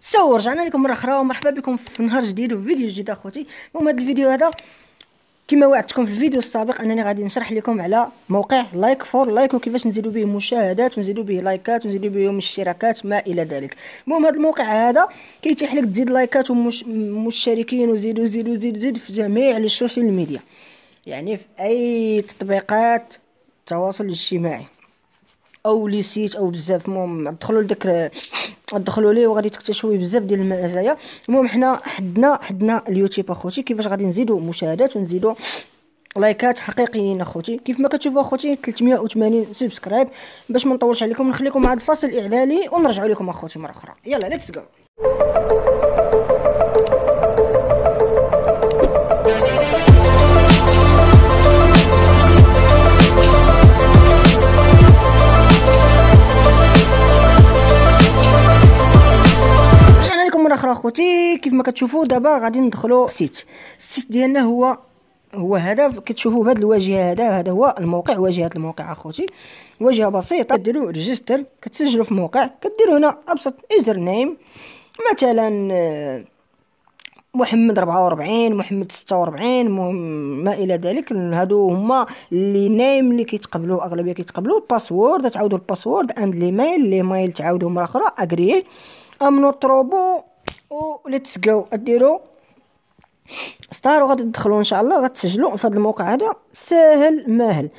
سو رجعنا لكم مره اخرى ومرحبا بكم في نهار جديد وفيديو فيديو جديد اخوتي المهم هذا الفيديو هذا كما وعدتكم في الفيديو السابق انني غادي نشرح لكم على موقع لايك فور لايك وكيفاش نزيدو به مشاهدات ونزيدوا به لايكات ونزيدوا به اشتراكات ما الى ذلك المهم هذا الموقع هذا كيتيح لك تزيد لايكات ومشتركين وزيدوا زيدوا وزيد زيد في جميع السوشيال ميديا يعني في اي تطبيقات التواصل الاجتماعي او ليسيت او بزاف المهم دخلوا لداك دخلوا ليه وغادي تكتشفوا بزاف ديال المزايا المهم حنا حدنا حدنا اليوتيوب اخوتي كيفاش غادي نزيدوا مشاهدات ونزيدوا لايكات حقيقيين اخوتي كيف ما كتشوفوا اخوتي 380 سبسكرايب باش ما نطولش عليكم نخليكم مع الفاصل الاعلاني ونرجعوا لكم اخوتي مره اخرى يلا ليتس جو اخرى اخوتي كيف ما كتشوفوا دابا غادي ندخلوا السيت السيت ديالنا هو هو هذا كتشوفوا بهذا الواجهه هذا هذا هو الموقع واجهه الموقع اخوتي واجهه بسيطه كديروا ريجستر كتسجلوا في موقع كديروا هنا ابسط يوزر نيم مثلا محمد 44 محمد 46 ما الى ذلك هادو هما لي نيم اللي كيتقبلوا اغلبيه كيتقبلوا الباسورد تعاودوا الباسورد اند ليميل ليميل تعاودوا مره اخرى اغري ام نوتروبو او ليتس جو اديرو ستار وغادي تدخلوا ان شاء الله غتسجلوا في هذا الموقع هذا ساهل ماهل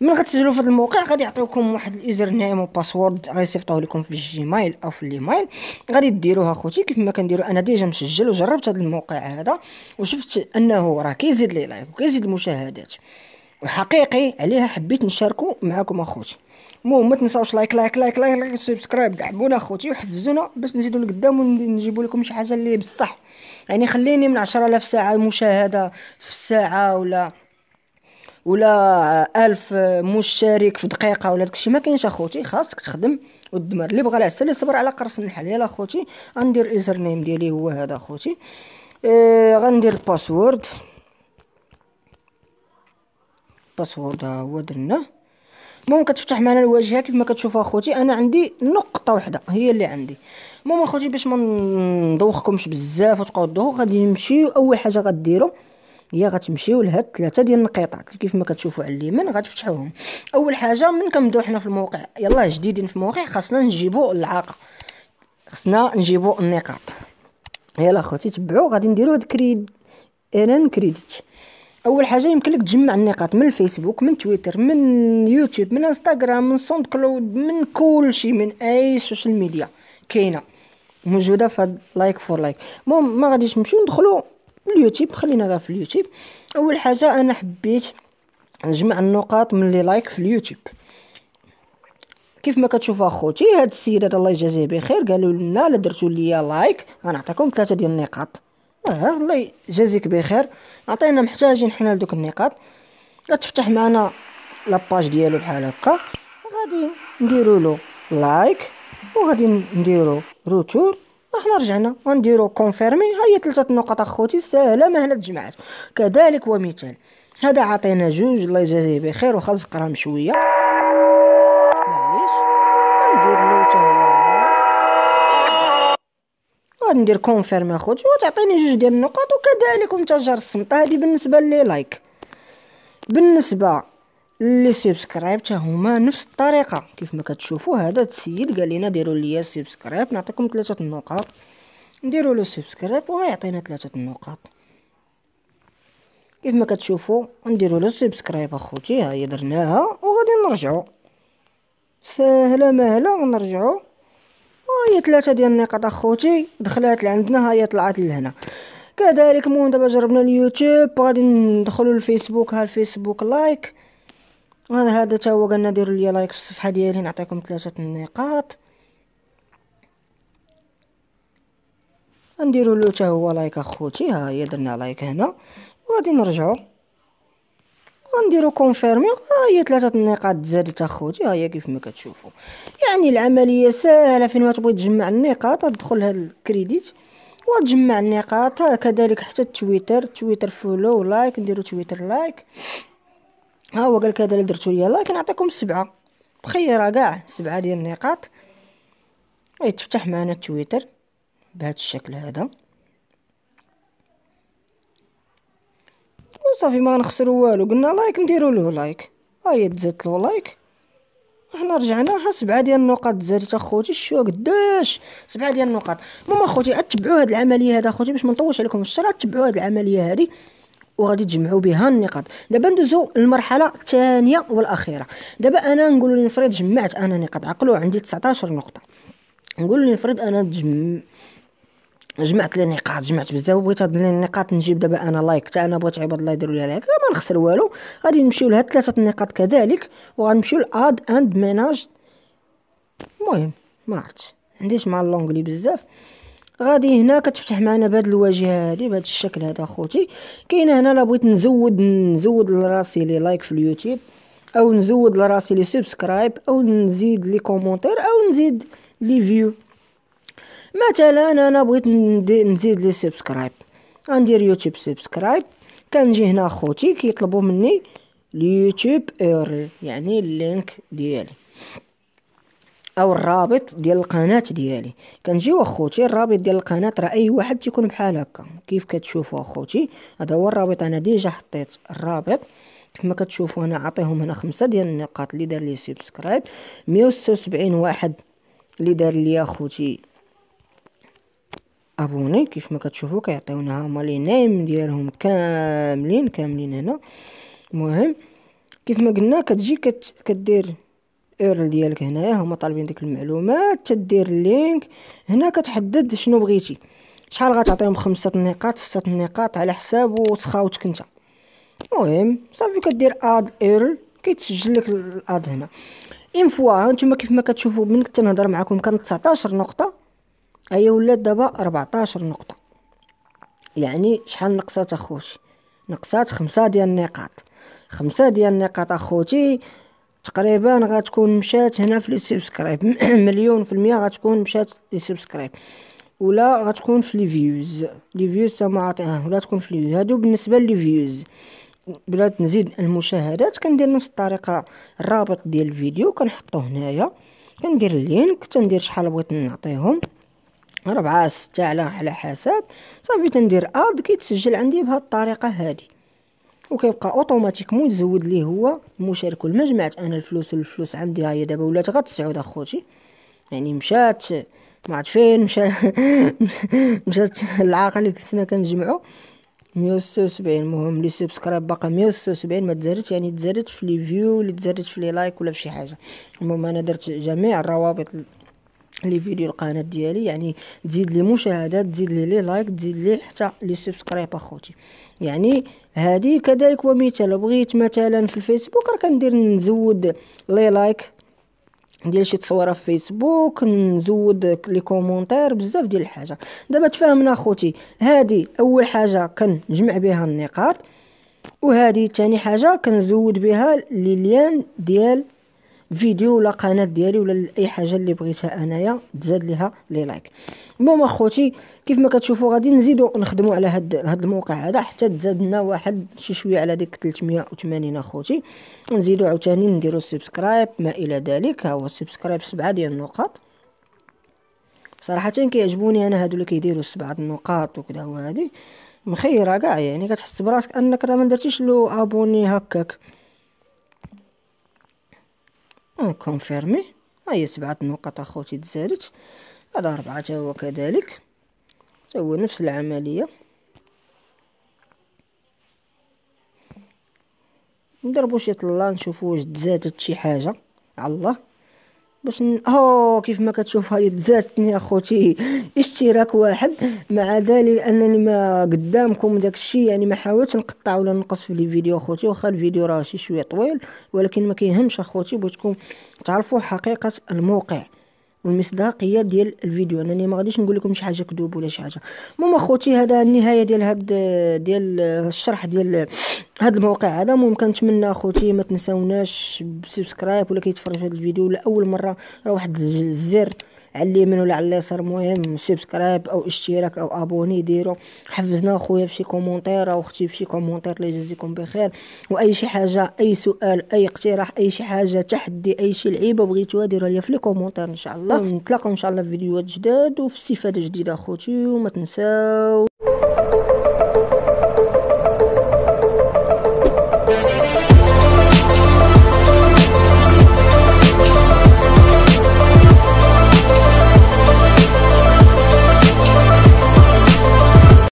من غتسجلوا في هذا الموقع غادي يعطيوكم واحد اليوزر نيم وباسورد غيصيفطوه لكم في الجيميل او في الايميل غادي ديروها اخوتي كيف ما كنديروا انا ديجا مسجل وجربت هذا الموقع هذا وشفت انه راه كيزيد لي لايك وكيزيد المشاهدات وحقيقي عليها حبيت نشاركو معاكم اخوتي المهم ما تنساوش لايك لايك لايك لايك لايك سبسكرايب دعمونا اخوتي وحفزونا باش نزيدو لقدام ونجيبو لكم شي حاجه اللي بصح يعني خليني من 10000 ساعه مشاهده في الساعه ولا ولا ألف مشارك في دقيقه ولا داكشي ما كاينش اخوتي خاصك تخدم والدمر اللي بغى العسل يصبر على قرص النحل يلا اخوتي غندير ايزر نيم ديالي هو هذا اخوتي إيه غندير الباسورد الباسورد ها هو درنا المهم كتفتح معنا الواجهه كيف ما كتشوفوا اخوتي انا عندي نقطه واحده هي اللي عندي المهم اخوتي باش ما ندوخكمش بزاف وتبقاو تدوخوا غادي نمشيو اول حاجه غديروا هي غتمشيو لهاد ثلاثه ديال النقيطات كيف ما كتشوفوا على اليمين غتفتحوهم اول حاجه من كنبداو حنا في الموقع يلا جديدين في الموقع خاصنا نجيبو العاقه خصنا نجيبو النقاط يلا اخوتي تبعوا غادي نديرو هاد كريد ايران كريديت اول حاجه يمكن لك تجمع النقاط من الفيسبوك من تويتر من يوتيوب من انستغرام من سوند كلاود من كل شيء من اي سوشيال ميديا كاينه موجوده في هاد لايك فور لايك المهم ما غاديش نمشيو ندخلو اليوتيوب خلينا غير في اليوتيوب اول حاجه انا حبيت نجمع النقاط من لي لايك في اليوتيوب كيف ما كتشوف اخوتي هاد السيد الله يجازيه بخير قالوا لنا لا درتوا ليا لايك غنعطيكم ثلاثه ديال النقاط اه الله يجازيك بخير عطينا محتاجين حنا لدوك النقاط كتفتح معنا لاباج ديالو بحال هكا غادي نديرو له لايك وغادي نديرو روتور وحنا رجعنا غنديرو كونفيرمي هي ثلاثه النقط اخوتي ساهله مهله تجمعات كذلك ومثال هذا عطينا جوج الله يجازيه بخير وخا زقرهم شويه غادي ندير كونفيرم اخوتي وتعطيني جوج ديال النقاط وكذلك منتجر السمطه هذه بالنسبه لي لايك بالنسبه لي سبسكرايب حتى هما نفس الطريقه كيف ما كتشوفوا هذا السيد قال لنا ديروا لي سبسكرايب نعطيكم ثلاثه النقاط نديروا له سبسكرايب وغيعطينا ثلاثه النقاط كيف ما كتشوفوا نديروا له سبسكرايب اخوتي ها هي درناها وغادي نرجعوا سهله مهله ونرجعوا هي ثلاثة ديال النقاط اخوتي دخلات لعندنا هي طلعت لهنا كذلك مون دابا جربنا اليوتيوب غادي ندخلوا الفيسبوك ها الفيسبوك لايك هذا تا هو قالنا ديروا لي لايك في الصفحه ديالي نعطيكم ثلاثه النقاط نديروا له تا هو لايك اخوتي ها هي درنا لايك هنا وغادي نرجعوا غنديرو كونفيرمي ها آه، هي ثلاثه النقاط زادت اخوتي ها آه، هي كيف ما كتشوفوا يعني العمليه ساهله فين ما تبغي تجمع النقاط تدخل هذا الكريديت وتجمع النقاط آه، كذلك حتى التويتر تويتر فولو لايك نديرو تويتر لايك ها هو قال كذا اللي درتو ليا لايك نعطيكم سبعه بخيره كاع سبعه ديال النقاط يتفتح معنا تويتر بهذا الشكل هذا وصافي ما غنخسرو والو قلنا لايك نديرو له لايك هاهي دزت له لايك احنا رجعنا ها سبعة ديال النقاط زادت اخوتي شو قداش سبعة ديال النقاط المهم اخوتي اتبعوا هاد العمليه هذا اخوتي باش ما نطولش عليكم الشرع تبعوا هاد العمليه هذه وغادي تجمعوا بها النقاط دابا ندوزو للمرحله الثانيه والاخيره دابا انا نقول لنفرض جمعت انا نقاط عقلوا عندي 19 نقطه نقول لنفرض انا جم... جمعت لي نقاط جمعت بزاف بغيت هاد النقاط نجيب دابا انا لايك حتى انا بغيت عباد الله يديروا لي لايك ما نخسر والو غادي نمشيو لهاد ثلاثه النقاط كذلك وغنمشيو لاد اند ميناج المهم ما عرفتش عنديش مع اللونغلي بزاف غادي هنا كتفتح معنا بهاد الواجهه هادي بهاد الشكل هذا اخوتي كاين هنا لا بغيت نزود نزود لراسي لي لايك في اليوتيوب او نزود لراسي لي سبسكرايب او نزيد لي كومونتير او نزيد لي فيو مثلا انا بغيت نزيد لي سبسكرايب غندير يوتيوب سبسكرايب كنجي هنا خوتي كيطلبوا مني اليوتيوب ايرل يعني اللينك ديالي او الرابط ديال القناه ديالي كنجيو اخوتي الرابط ديال القناه راه اي واحد تيكون بحال هكا كيف كتشوفوا اخوتي هذا هو الرابط انا ديجا حطيت الرابط كما كتشوفوا انا عطيهم هنا خمسة ديال النقاط اللي دار لي سبسكرايب 176 واحد اللي دار لي اخوتي ابوني كيف ما كتشوفوا كيعطيونا هما لي نيم ديالهم كاملين كاملين هنا المهم كيف ما قلنا كتجي كت كدير ايرل ديالك هنايا هما طالبين ديك المعلومات تدير اللينك هنا كتحدد شنو بغيتي شحال غتعطيهم خمسة نقاط ستة نقاط على حساب وسخاوتك نتا المهم صافي كدير اد ايرل كيتسجل لك الاد هنا ان فوا هانتوما كيف ما كتشوفوا من كنت نهضر معكم كانت 19 نقطه أيا ولات دابا 14 نقطة يعني شحال نقصات أخوتي نقصات خمسة ديال النقاط خمسة ديال النقاط أخوتي تقريبا غتكون مشات هنا في السبسكرايب مليون في المية غتكون مشات السبسكرايب ولا غتكون في لي فيوز لي فيوز تما عاطيها آه، ولا تكون في لي فيوز هادو بالنسبه لي فيوز بلا نزيد المشاهدات كندير نفس الطريقه الرابط ديال الفيديو كنحطو هنايا كندير اللينك تندير شحال بغيت نعطيهم ربعة ستة على على حساب صافي تندير اد كيتسجل عندي بهاد الطريقه هادي وكيبقى اوتوماتيكمون يزود ليه هو المشارك ولا ما جمعت انا الفلوس والفلوس عندي هاي دابا ولات غا تسعود اخوتي يعني مشات ما عرفت فين مشا مشات العاقه اللي كنا كنجمعو 176 المهم لي سبسكرايب باقا 176 ما تزادت يعني تزادت في لي فيو اللي تزادت في لي لايك ولا في شي حاجه المهم انا درت جميع الروابط لي فيديو القناه ديالي يعني تزيد لي مشاهدات تزيد لي لي لايك تزيد لي حتى لي سبسكرايب اخوتي يعني هذه كذلك ومثال بغيت مثلا في الفيسبوك راه كندير نزود لي لايك ندير شي تصويره في فيسبوك نزود لي كومونتير بزاف ديال الحاجه دابا تفاهمنا اخوتي هذه اول حاجه كنجمع بها النقاط وهذه ثاني حاجه كنزود بها لي ديال فيديو ولا قناه ديالي ولا اي حاجه اللي بغيتها انايا تزاد ليها لي لايك المهم اخوتي كيف ما كتشوفوا غادي نزيدو نخدمو على هاد هاد الموقع هذا حتى تزاد لنا واحد شي شويه على ديك 380 اخوتي نزيدو عاوتاني نديرو سبسكرايب ما الى ذلك ها هو سبسكرايب سبعة ديال النقاط صراحه كيعجبوني انا هادو اللي كيديروا سبعة النقاط وكذا وهادي مخيره كاع يعني كتحس براسك انك راه ما درتيش ابوني هكاك ونكونفيرمي هاهي سبعة نقط اخوتي تزادت هذا ربعة تا هو كذلك تا هو نفس العملية نضربو شي طلة نشوفو واش تزادت شي حاجة على الله باش ن... هو كيف ما كتشوف هاي تزاتني اخوتي اشتراك واحد مع ذلك انني ما قدامكم داك الشيء يعني ما حاولتش نقطع ولا نقص في لي فيديو اخوتي واخا الفيديو راه شي شويه طويل ولكن ما كيهمش اخوتي بغيتكم تعرفوا حقيقه الموقع والمصداقيه ديال الفيديو انني ما غاديش نقول لكم شي حاجه كذوب ولا شي حاجه المهم اخوتي هذا النهايه ديال هاد ديال الشرح ديال هاد الموقع هذا المهم كنتمنى اخوتي ما تنساوناش بسبسكرايب ولا كيتفرج هاد الفيديو لاول مره راه واحد الزر على اليمين ولا على اليسار مهم سبسكرايب او اشتراك او ابوني ديرو حفزنا خويا في شي كومونتير او اختي شي كومونتير الله يجازيكم بخير واي شي حاجه اي سؤال اي اقتراح اي شي حاجه تحدي اي شي لعيبه بغيتوها ديروها ليا في لي كومونتير ان شاء الله نتلاقاو ان شاء الله في فيديوهات جداد وفي استفاده جديده اخوتي وما تنساو